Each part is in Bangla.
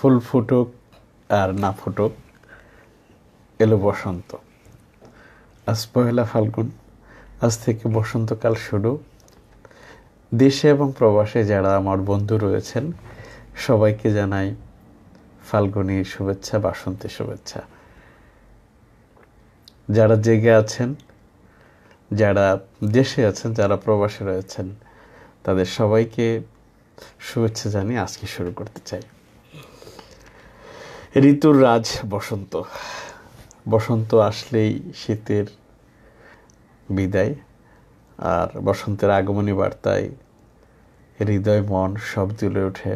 ফুল ফুটুক আর না ফুটুক এলো বসন্ত আজ পহেলা ফাল্গুন আজ থেকে বসন্তকাল শুরু দেশে এবং প্রবাসে যারা আমার বন্ধু রয়েছেন সবাইকে জানাই ফাল্গুনির শুভেচ্ছা বাসন্তী শুভেচ্ছা যারা জেগে আছেন যারা দেশে আছেন যারা প্রবাসে রয়েছেন তাদের সবাইকে শুভেচ্ছা জানিয়ে আজকে শুরু করতে চাই ঋতুর রাজ বসন্ত বসন্ত আসলেই শীতের বিদায় আর বসন্তের আগমনী বার্তায় হৃদয় মন সব তুলে ওঠে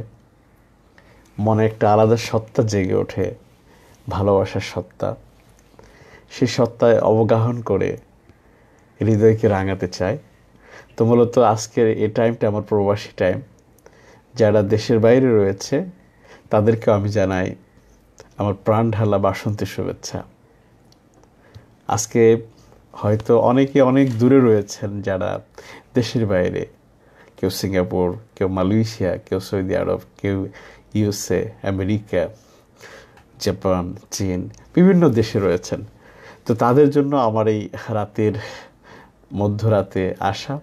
মনে একটা আলাদা সত্তা জেগে ওঠে ভালোবাসার সত্তা সে সত্তায় অবগাহন করে হৃদয়কে রাঙাতে চায় তো মূলত আজকের এ টাইমটা আমার প্রবাসী টাইম যারা দেশের বাইরে রয়েছে তাদেরকে আমি জানাই আমার প্রাণ ঢালা বাসন্তের শুভেচ্ছা আজকে হয়তো অনেকে অনেক দূরে রয়েছেন যারা দেশের বাইরে কেউ সিঙ্গাপুর কেউ মালয়েশিয়া কেউ সৌদি আরব কেউ ইউএসএ আমেরিকা জাপান চীন বিভিন্ন দেশে রয়েছেন তো তাদের জন্য আমার এই রাতের মধ্যরাতে আসা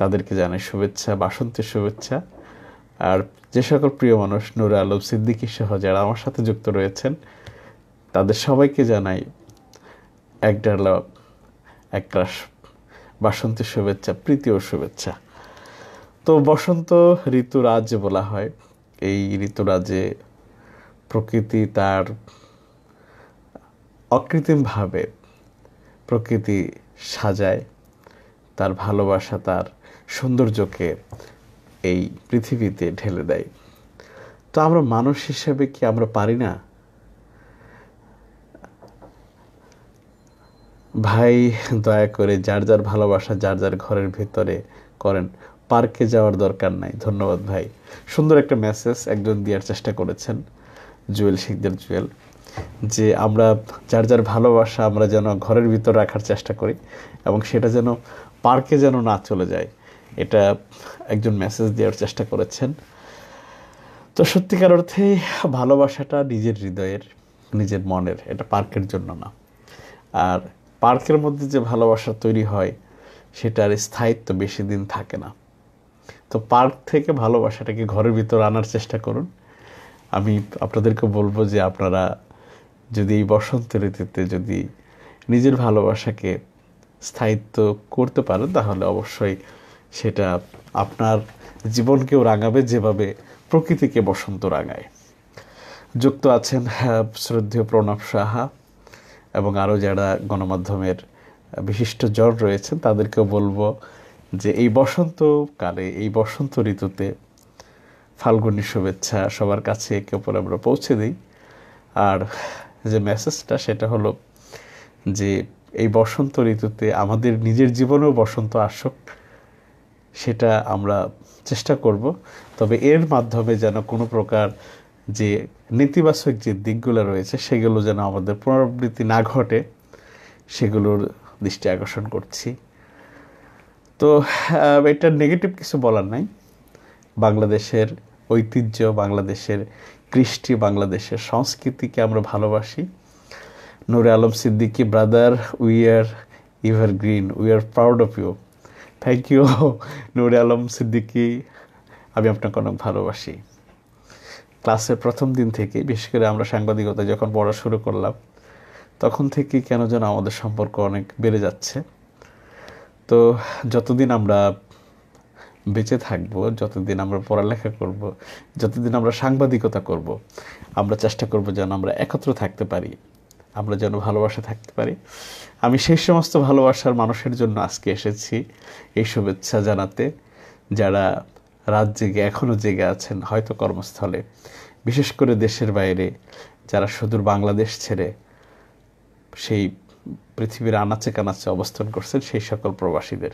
তাদেরকে জানাই শুভেচ্ছা বাসন্তের শুভেচ্ছা আর যে সকল প্রিয় মানুষ নূর আলম সিদ্দিকী সহ যারা আমার সাথে যুক্ত রয়েছেন তাদের সবাইকে জানাই এক ডালা এক ক্লাস বাসন্তী শুভেচ্ছা প্রীতি ও শুভেচ্ছা তো বসন্ত ঋতুরাজ বলা হয় এই ঋতুরাজে প্রকৃতি তার অকৃত্রিমভাবে প্রকৃতি সাজায় তার ভালোবাসা তার সৌন্দর্যকে এই পৃথিবীতে ঢেলে দেয় তো আমরা মানুষ হিসেবে কি আমরা পারি না ভাই দয়া করে যার যার ভালোবাসা যার যার ঘরের ভিতরে করেন পার্কে যাওয়ার দরকার নাই ধন্যবাদ ভাই সুন্দর একটা মেসেজ একজন দেওয়ার চেষ্টা করেছেন জুয়েল শিখদের জুয়েল যে আমরা যার যার ভালোবাসা আমরা যেন ঘরের ভিতর রাখার চেষ্টা করি এবং সেটা যেন পার্কে যেন না চলে যায় এটা একজন মেসেজ দেওয়ার চেষ্টা করেছেন তো সত্যিকার অর্থে ভালোবাসাটা নিজের হৃদয়ের নিজের মনের এটা পার্কের জন্য না আর পার্কের মধ্যে যে ভালোবাসা তৈরি হয় সেটার স্থায়িত্ব বেশি দিন থাকে না তো পার্ক থেকে ভালোবাসাটাকে ঘরের ভিতর আনার চেষ্টা করুন আমি আপনাদেরকে বলবো যে আপনারা যদি এই বসন্ত ঋতুতে যদি নিজের ভালোবাসাকে স্থায়িত্ব করতে পারেন তাহলে অবশ্যই সেটা আপনার জীবনকেও রাঙাবে যেভাবে প্রকৃতিকে বসন্ত রাঙায় যুক্ত আছেন শ্রদ্ধেয় প্রণব সাহা এবং আরও যারা গণমাধ্যমের বিশিষ্ট জ্বর রয়েছেন তাদেরকেও বলবো যে এই বসন্তকালে এই বসন্ত ঋতুতে ফাল্গুনী শুভেচ্ছা সবার কাছে একে অপর আমরা পৌঁছে দিই আর যে মেসেজটা সেটা হলো যে এই বসন্ত ঋতুতে আমাদের নিজের জীবনেও বসন্ত আসুক সেটা আমরা চেষ্টা করব তবে এর মাধ্যমে যেন কোনো প্রকার যে নেতিবাচক যে দিকগুলো রয়েছে সেগুলো যেন আমাদের পুনরাবৃত্তি না ঘটে সেগুলোর দৃষ্টি আকর্ষণ করছি তো এটার নেগেটিভ কিছু বলার নাই বাংলাদেশের ঐতিহ্য বাংলাদেশের কৃষ্টি বাংলাদেশের সংস্কৃতিকে আমরা ভালোবাসি Nure Alam Siddiqui brother we are evergreen we are proud of you thank you Nur Alam Siddiqui আমি আপনাকে অনেক ভালোবাসি ক্লাসের প্রথম দিন থেকে বিশেষ করে আমরা সাংবাদিকতা যখন পড়া শুরু করলাম তখন থেকে কেন যেন আমাদের সম্পর্ক অনেক বেড়ে যাচ্ছে তো যতদিন আমরা বেঁচে থাকব যতদিন আমরা পড়ালেখা করব যতদিন আমরা সাংবাদিকতা করব আমরা চেষ্টা করব যেন আমরা একত্র থাকতে পারি আমরা যেন ভালোবাসা থাকতে পারি আমি সেই সমস্ত ভালোবাসার মানুষের জন্য আজকে এসেছি এই শুভেচ্ছা জানাতে যারা রাত জেগে এখনও জেগে আছেন হয়তো কর্মস্থলে বিশেষ করে দেশের বাইরে যারা সুদূর বাংলাদেশ ছেড়ে সেই পৃথিবীর আনাচে কানাচে অবস্থান করছেন সেই সকল প্রবাসীদের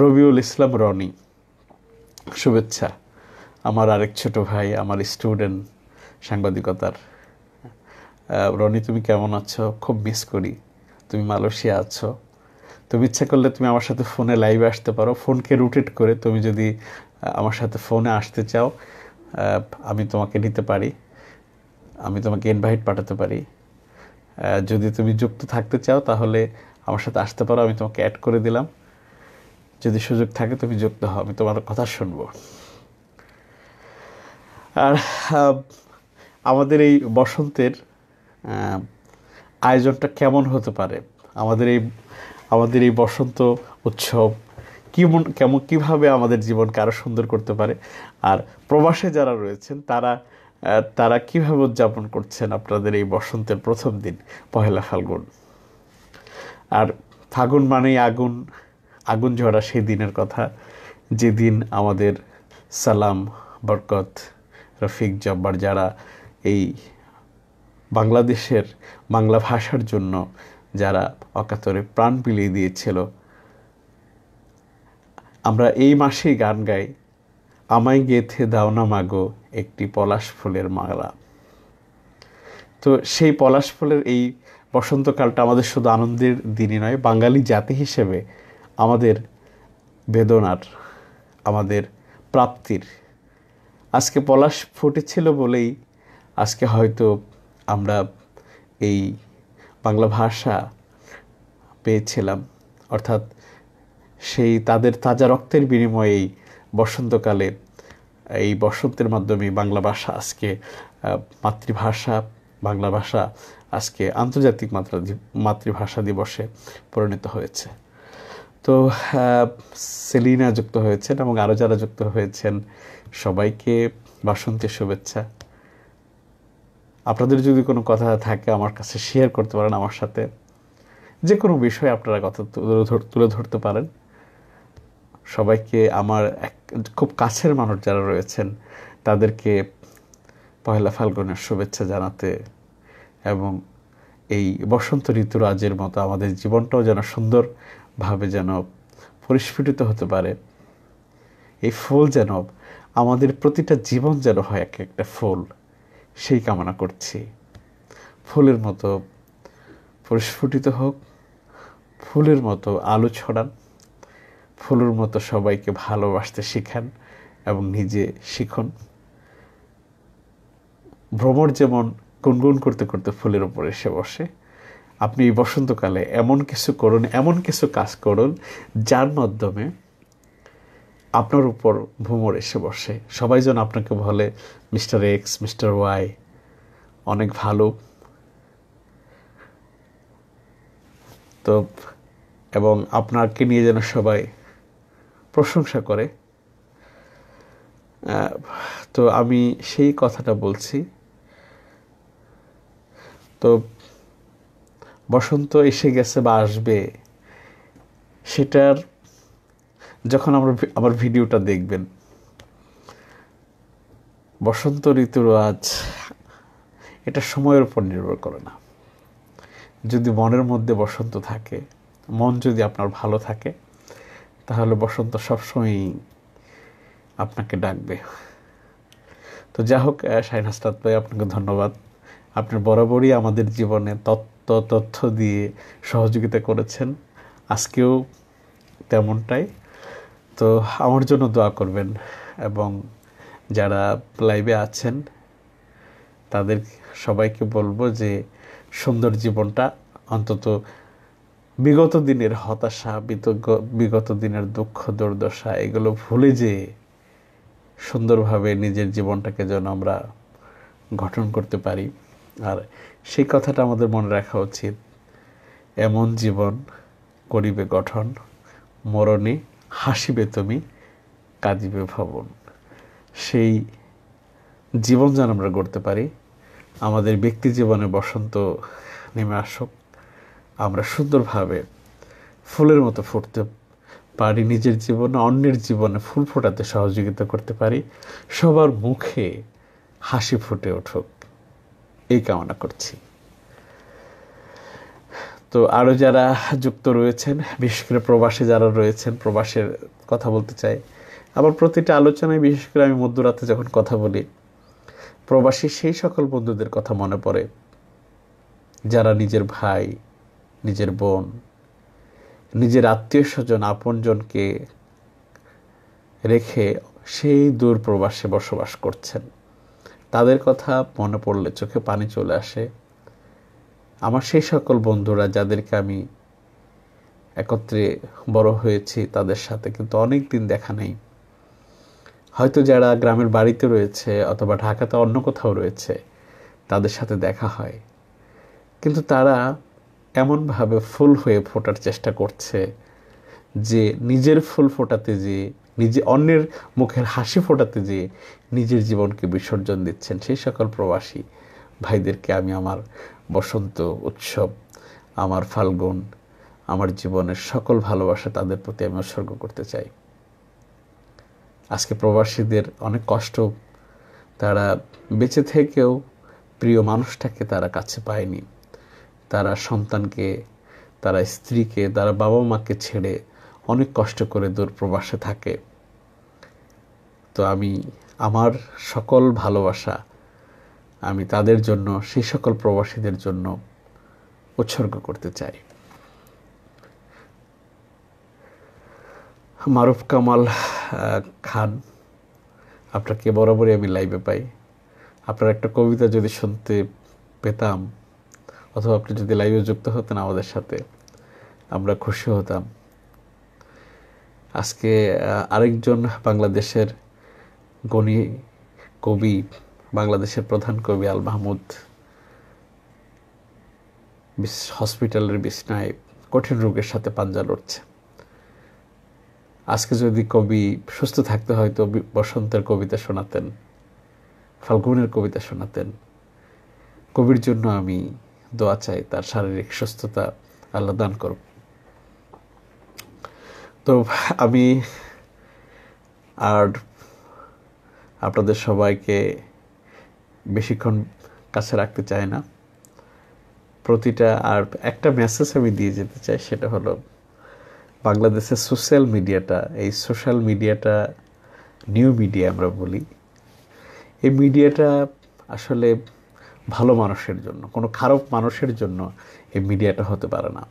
রবিউল ইসলাম রনি শুভেচ্ছা আমার আরেক ছোট ভাই আমার স্টুডেন্ট সাংবাদিকতার রনি তুমি কেমন আছো খুব মিস করি তুমি মালয়েশিয়া আছো তুমি ইচ্ছা করলে তুমি আমার সাথে ফোনে লাইভে আসতে পারো ফোনকে রুটেট করে তুমি যদি আমার সাথে ফোনে আসতে চাও আমি তোমাকে নিতে পারি আমি তোমাকে ইনভাইট পাঠাতে পারি যদি তুমি যুক্ত থাকতে চাও তাহলে আমার সাথে আসতে পারো আমি তোমাকে অ্যাড করে দিলাম যদি সুযোগ থাকে তুমি যুক্ত হও আমি তোমার কথা শুনব আর আমাদের এই বসন্তের আয়োজনটা কেমন হতে পারে আমাদের এই আমাদের এই বসন্ত উৎসব কেমন কেমন কীভাবে আমাদের জীবনকে আরও সুন্দর করতে পারে আর প্রবাসে যারা রয়েছেন তারা তারা কীভাবে উদযাপন করছেন আপনাদের এই বসন্তের প্রথম দিন পহেলা ফাল্গুন আর ফাগুন মানেই আগুন আগুন ঝরা সেই দিনের কথা যেদিন আমাদের সালাম বরকত রফিক জব্বার যারা এই বাংলাদেশের বাংলা ভাষার জন্য যারা অকাতরে প্রাণ বিলিয়ে দিয়েছিল আমরা এই মাসেই গান গাই আমায় গেথে দাও না মাগো একটি পলাশ ফুলের মালা তো সেই পলাশ ফুলের এই বসন্তকালটা আমাদের শুধু আনন্দের দিনই নয় বাঙালি জাতি হিসেবে আমাদের বেদনার আমাদের প্রাপ্তির আজকে পলাশ ফুটেছিল বলেই আজকে হয়তো আমরা এই বাংলা ভাষা পেয়েছিলাম অর্থাৎ সেই তাদের তাজা রক্তের বিনিময়েই বসন্তকালে এই বসন্তের মাধ্যমে বাংলা ভাষা আজকে মাতৃভাষা বাংলা ভাষা আজকে আন্তর্জাতিক মাত্রা মাতৃভাষা দিবসে পরিণত হয়েছে তো সেলিনা যুক্ত হয়েছেন এবং আরও যারা যুক্ত হয়েছেন সবাইকে বাসন্তের শুভেচ্ছা আপনাদের যদি কোনো কথা থাকে আমার কাছে শেয়ার করতে পারেন আমার সাথে যে কোনো বিষয়ে আপনারা কথা তুলে ধরতে পারেন সবাইকে আমার এক খুব কাছের মানুষ যারা রয়েছেন তাদেরকে পয়লা ফাল্গুনের শুভেচ্ছা জানাতে এবং এই বসন্ত ঋতুরাজের মতো আমাদের জীবনটাও যেন সুন্দরভাবে যেন পরিস্ফুটিত হতে পারে এই ফুল যেন আমাদের প্রতিটা জীবন যেন হয় এক একটা ফুল সেই কামনা করছি ফুলের মতো প্রস্ফুটিত হোক ফুলের মতো আলো ছড়ান ফুলের মতো সবাইকে ভালোবাসতে শিখান এবং নিজে শিখুন ভ্রমর যেমন গুনগুন করতে করতে ফুলের ওপর এসে বসে আপনি এই বসন্তকালে এমন কিছু করুন এমন কিছু কাজ করুন যার মাধ্যমে আপনার উপর ভ্রমর এসে বসে সবাই যেন আপনাকে বলে মিস্টার এক্স মিস্টার ওয়াই অনেক ভালো তো এবং আপনাকে নিয়ে যেন সবাই প্রশংসা করে তো আমি সেই কথাটা বলছি তো বসন্ত এসে গেছে বা আসবে সেটার যখন আমরা আমার ভিডিওটা দেখবেন বসন্ত ঋতুর আজ এটা সময়ের উপর নির্ভর করে না যদি মনের মধ্যে বসন্ত থাকে মন যদি আপনার ভালো থাকে তাহলে বসন্ত সবসময়ই আপনাকে ডাকবে তো যা হোক সাইন হাস্তাত ভাই আপনাকে ধন্যবাদ আপনি বরাবরই আমাদের জীবনে তত্ত্ব তথ্য দিয়ে সহযোগিতা করেছেন আজকেও তেমনটাই তো আমার জন্য দোয়া করবেন এবং যারা লাইভে আছেন তাদের সবাইকে বলবো যে সুন্দর জীবনটা অন্তত বিগত দিনের হতাশা বিগত দিনের দুঃখ দুর্দশা এগুলো ভুলে যে সুন্দরভাবে নিজের জীবনটাকে যেন আমরা গঠন করতে পারি আর সেই কথাটা আমাদের মনে রাখা উচিত এমন জীবন করিবে গঠন মরণে হাসিবে তুমি কাঁদিবে ভবন সেই জীবন যেন আমরা গড়তে পারি আমাদের ব্যক্তি জীবনে বসন্ত নেমে আসুক আমরা সুন্দরভাবে ফুলের মতো ফুটতে পারি নিজের জীবনে অন্যের জীবনে ফুল ফোটাতে সহযোগিতা করতে পারি সবার মুখে হাসি ফুটে উঠুক এই কামনা করছি তো আরও যারা যুক্ত রয়েছেন বিশেষ করে প্রবাসে যারা রয়েছেন প্রবাসের কথা বলতে চাই আমার প্রতিটা আলোচনায় বিশেষ করে আমি মধ্যরাতে যখন কথা বলি প্রবাসী সেই সকল বন্ধুদের কথা মনে পড়ে যারা নিজের ভাই নিজের বোন নিজের আত্মীয় স্বজন আপনজনকে রেখে সেই দূর প্রবাসে বসবাস করছেন তাদের কথা মনে পড়লে চোখে পানি চলে আসে আমার সেই সকল বন্ধুরা যাদেরকে আমি একত্রে বড় হয়েছি তাদের সাথে কিন্তু অনেক দিন দেখা নেই হয়তো যারা গ্রামের বাড়িতে রয়েছে অথবা ঢাকাতে অন্য কোথাও রয়েছে তাদের সাথে দেখা হয় কিন্তু তারা এমনভাবে ফুল হয়ে ফোটার চেষ্টা করছে যে নিজের ফুল ফোটাতে যে নিজে অন্যের মুখের হাসি ফোটাতে যে নিজের জীবনকে বিসর্জন দিচ্ছেন সেই সকল প্রবাসী ভাইদেরকে আমি আমার বসন্ত উৎসব আমার ফাল্গুন আমার জীবনের সকল ভালোবাসা তাদের প্রতি আমি উৎসর্গ করতে চাই আজকে প্রবাসীদের অনেক কষ্ট তারা বেঁচে থেকেও প্রিয় মানুষটাকে তারা কাছে পায়নি তারা সন্তানকে তারা স্ত্রীকে তারা বাবা মাকে ছেড়ে অনেক কষ্ট করে দূর প্রবাসে থাকে তো আমি আমার সকল ভালোবাসা আমি তাদের জন্য সেই সকল প্রবাসীদের জন্য উৎসর্গ করতে চাই মারুফ কামাল খান আপনাকে বরাবরই আমি লাইভে পাই আপনার একটা কবিতা যদি শুনতে পেতাম অথবা আপনি যদি লাইভে যুক্ত হতেন আমাদের সাথে আমরা খুশি হতাম আজকে আরেকজন বাংলাদেশের গণি কবি বাংলাদেশের প্রধান কবি আল মাহমুদ হসপিটালের বিছনায় কঠিন রোগের সাথে পাঞ্জা লড়ছে আজকে যদি কবি সুস্থ থাকতে হয়তো বসন্তের কবিতা শোনাতেন ফাল্গুনের কবিতা শোনাতেন কবির জন্য আমি দোয়া চাই তার শারীরিক সুস্থতা আল্লাহ দান করব তো আমি আর আপনাদের সবাইকে বেশিক্ষণ কাছে রাখতে চাই না প্রতিটা আর একটা মেসেজ আমি দিয়ে যেতে চাই সেটা হলো বাংলাদেশের সোশ্যাল মিডিয়াটা এই সোশ্যাল মিডিয়াটা নিউ মিডিয়া আমরা বলি এই মিডিয়াটা আসলে ভালো মানুষের জন্য কোনো খারাপ মানুষের জন্য এই মিডিয়াটা হতে পারে না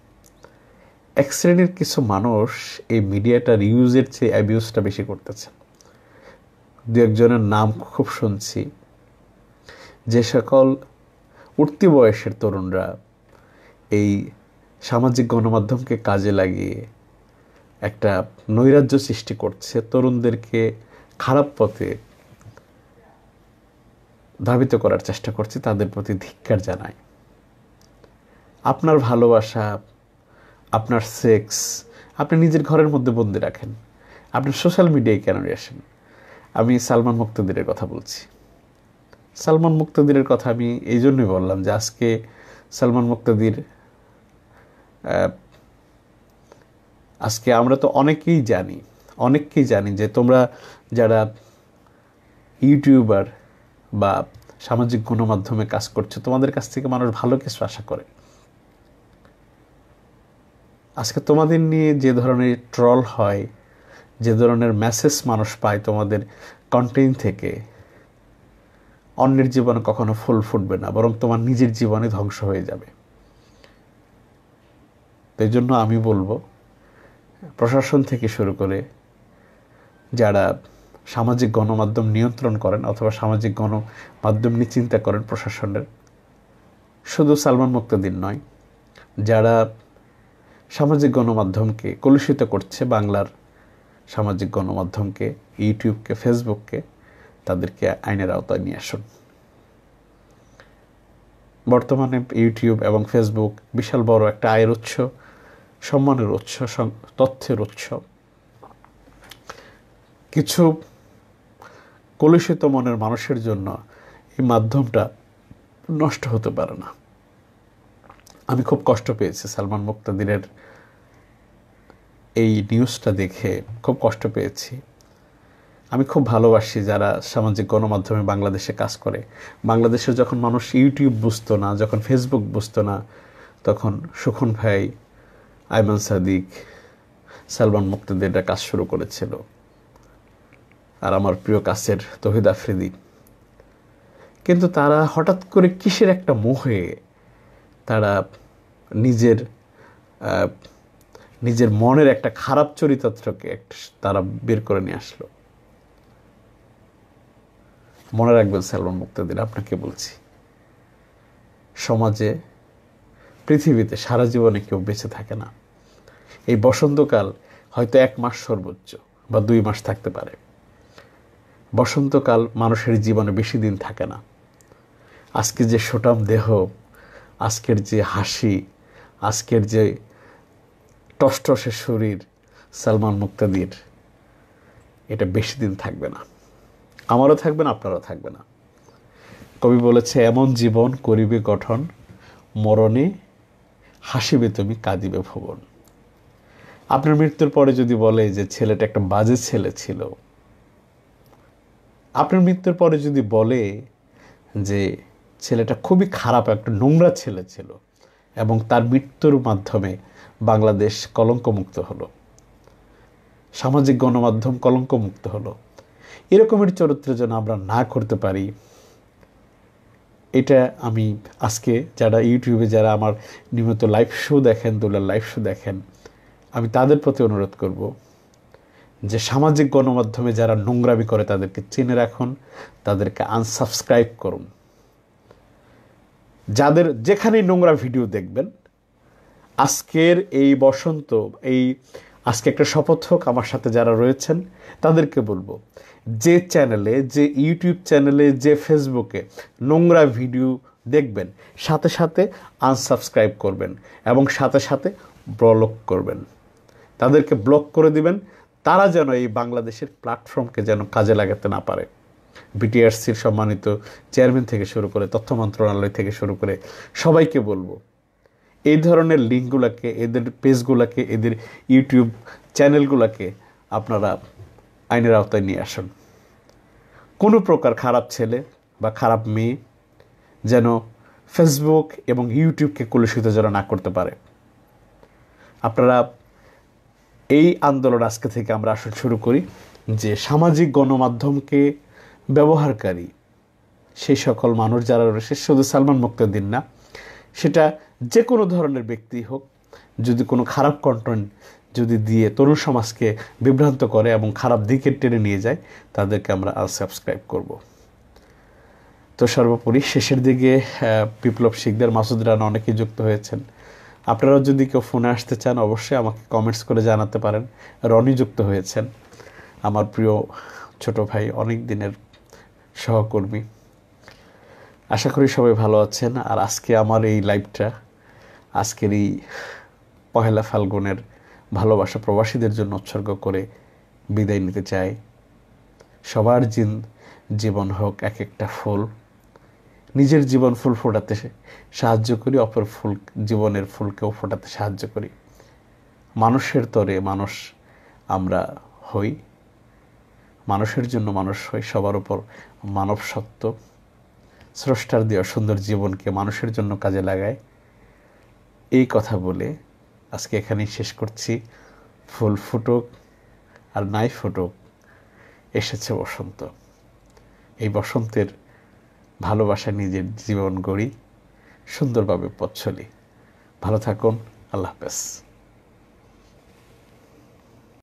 এক শ্রেণীর কিছু মানুষ এই মিডিয়াটার ইউজের চেয়ে অ্যাবিউজটা বেশি করতেছে দু একজনের নাম খুব শুনছি যে সকল উঠতি বয়সের তরুণরা এই সামাজিক গণমাধ্যমকে কাজে লাগিয়ে একটা নৈরাজ্য সৃষ্টি করছে তরুণদেরকে খারাপ পথে ধাবিত করার চেষ্টা করছে তাদের প্রতি ধিক্কার জানায় আপনার ভালোবাসা আপনার সেক্স আপনি নিজের ঘরের মধ্যে বন্দি রাখেন আপনি সোশ্যাল মিডিয়ায় কেন আসেন আমি সালমান মুক্তদিরের কথা বলছি সালমান মুক্তাদিরের কথা আমি এই জন্যই বললাম যে আজকে সালমান মুক্তাদির আজকে আমরা তো অনেকেই জানি অনেককেই জানি যে তোমরা যারা ইউটিউবার বা সামাজিক গণমাধ্যমে কাজ করছে তোমাদের কাছ থেকে মানুষ ভালো কিছু আশা করে আজকে তোমাদের নিয়ে যে ধরনের ট্রল হয় যে ধরনের মেসেজ মানুষ পায় তোমাদের কন্টেন্ট থেকে অন্যের জীবনে কখনো ফুল ফুটবে না বরং তোমার নিজের জীবনে ধ্বংস হয়ে যাবে তাই জন্য আমি বলবো প্রশাসন থেকে শুরু করে যারা সামাজিক গণমাধ্যম নিয়ন্ত্রণ করেন অথবা সামাজিক গণমাধ্যম নিয়ে চিন্তা করেন প্রশাসনের শুধু সালমান মুক্তদিন নয় যারা সামাজিক গণমাধ্যমকে কলুষিত করছে বাংলার সামাজিক গণমাধ্যমকে ইউটিউবকে ফেসবুককে তাদেরকে আইনের আওতায় নিয়ে আসুন বর্তমানে ইউটিউব এবং ফেসবুক বিশাল বড় একটা আয়ের উৎস সম্মানের উৎস তথ্যের উৎস কিছু কলুষিত মনের মানুষের জন্য এই মাধ্যমটা নষ্ট হতে পারে না আমি খুব কষ্ট পেয়েছি সালমান মুক্তাদিনের এই নিউজটা দেখে খুব কষ্ট পেয়েছি আমি খুব ভালোবাসি যারা সামাজিক গণমাধ্যমে বাংলাদেশে কাজ করে বাংলাদেশে যখন মানুষ ইউটিউব বুঝতো না যখন ফেসবুক বুঝতো না তখন সুখন ভাই আইমান সাদিক সালমান একটা কাজ শুরু করেছিল আর আমার প্রিয় কাছের তহিদ আফ্রিদি কিন্তু তারা হঠাৎ করে কিসের একটা মোহে তারা নিজের নিজের মনের একটা খারাপ চরিত্রকে তারা বের করে নিয়ে আসলো মনে রাখবেন সালমান মুক্তাদির আপনাকে বলছি সমাজে পৃথিবীতে সারা জীবনে কেউ বেঁচে থাকে না এই বসন্তকাল হয়তো এক মাস সর্বোচ্চ বা দুই মাস থাকতে পারে বসন্তকাল মানুষের জীবনে বেশি দিন থাকে না আজকে যে সোটাম দেহ আজকের যে হাসি আজকের যে টসটসে শরীর সালমান মুক্তাদির এটা বেশি দিন থাকবে না আমারও থাকবে না আপনারও থাকবে না কবি বলেছে এমন জীবন করিবে গঠন মরণে হাসিবে তুমি কাঁদিবে ভুবন আপনার মৃত্যুর পরে যদি বলে যে ছেলেটা একটা বাজে ছেলে ছিল আপনার মৃত্যুর পরে যদি বলে যে ছেলেটা খুবই খারাপ একটা নোংরা ছেলে ছিল এবং তার মৃত্যুর মাধ্যমে বাংলাদেশ কলঙ্কমুক্ত হলো সামাজিক গণমাধ্যম কলঙ্কমুক্ত হলো এরকমের চরিত্র যেন আমরা না করতে পারি এটা আমি আজকে যারা ইউটিউবে যারা আমার নিয়মিত লাইভ শো দেখেন দোলার লাইভ শো দেখেন আমি তাদের প্রতি অনুরোধ করব যে সামাজিক গণমাধ্যমে যারা নোংরামি করে তাদেরকে চিনে রাখুন তাদেরকে আনসাবস্ক্রাইব করুন যাদের যেখানেই নোংরা ভিডিও দেখবেন আজকের এই বসন্ত এই আজকে একটা শপথ হোক আমার সাথে যারা রয়েছেন তাদেরকে বলবো যে চ্যানেলে যে ইউটিউব চ্যানেলে যে ফেসবুকে নোংরা ভিডিও দেখবেন সাথে সাথে আনসাবস্ক্রাইব করবেন এবং সাথে সাথে ব্লক করবেন তাদেরকে ব্লক করে দিবেন তারা যেন এই বাংলাদেশের প্ল্যাটফর্মকে যেন কাজে লাগাতে না পারে বিটিআরসির সম্মানিত চেয়ারম্যান থেকে শুরু করে তথ্য মন্ত্রণালয় থেকে শুরু করে সবাইকে বলবো এই ধরনের লিঙ্কগুলোকে এদের পেজগুলোকে এদের ইউটিউব চ্যানেলগুলোকে আপনারা আইনের আওতায় নিয়ে আসুন কোনো প্রকার খারাপ ছেলে বা খারাপ মেয়ে যেন ফেসবুক এবং ইউটিউবকে কলুষিত যেন না করতে পারে আপনারা এই আন্দোলন আজকে থেকে আমরা আসল শুরু করি যে সামাজিক গণমাধ্যমকে ব্যবহারকারী সেই সকল মানুষ যারা রয়েছে শুধু সালমান মুক্তদিন না সেটা যে কোনো ধরনের ব্যক্তি হোক যদি কোনো খারাপ কন্টেন্ট যদি দিয়ে তরুণ সমাজকে বিভ্রান্ত করে এবং খারাপ দিকে টেনে নিয়ে যায় তাদেরকে আমরা সাবস্ক্রাইব করব তো সর্বোপরি শেষের দিকে বিপ্লব শিকদার মাসুদ রানা অনেকেই যুক্ত হয়েছেন আপনারাও যদি কেউ ফোনে আসতে চান অবশ্যই আমাকে কমেন্টস করে জানাতে পারেন রনি যুক্ত হয়েছেন আমার প্রিয় ছোট ভাই অনেক দিনের সহকর্মী আশা করি সবাই ভালো আছেন আর আজকে আমার এই লাইভটা আজকের এই পহেলা ফাল্গুনের ভালোবাসা প্রবাসীদের জন্য উৎসর্গ করে বিদায় নিতে চায় সবার জিন জীবন হোক এক একটা ফুল নিজের জীবন ফুল ফোটাতে সাহায্য করি অপর ফুল জীবনের ফুলকেও ফোটাতে সাহায্য করি মানুষের তরে মানুষ আমরা হই মানুষের জন্য মানুষ হই সবার উপর মানব সত্য স্রষ্টার দেওয়া সুন্দর জীবনকে মানুষের জন্য কাজে লাগায় এই কথা বলে আজকে এখানেই শেষ করছি ফুল ফুটুক আর নাই ফুটুক এসেছে বসন্ত এই বসন্তের ভালোবাসা নিজের জীবন গড়ি সুন্দরভাবে পথ চলি ভালো থাকুন আল্লাহ হাফেজ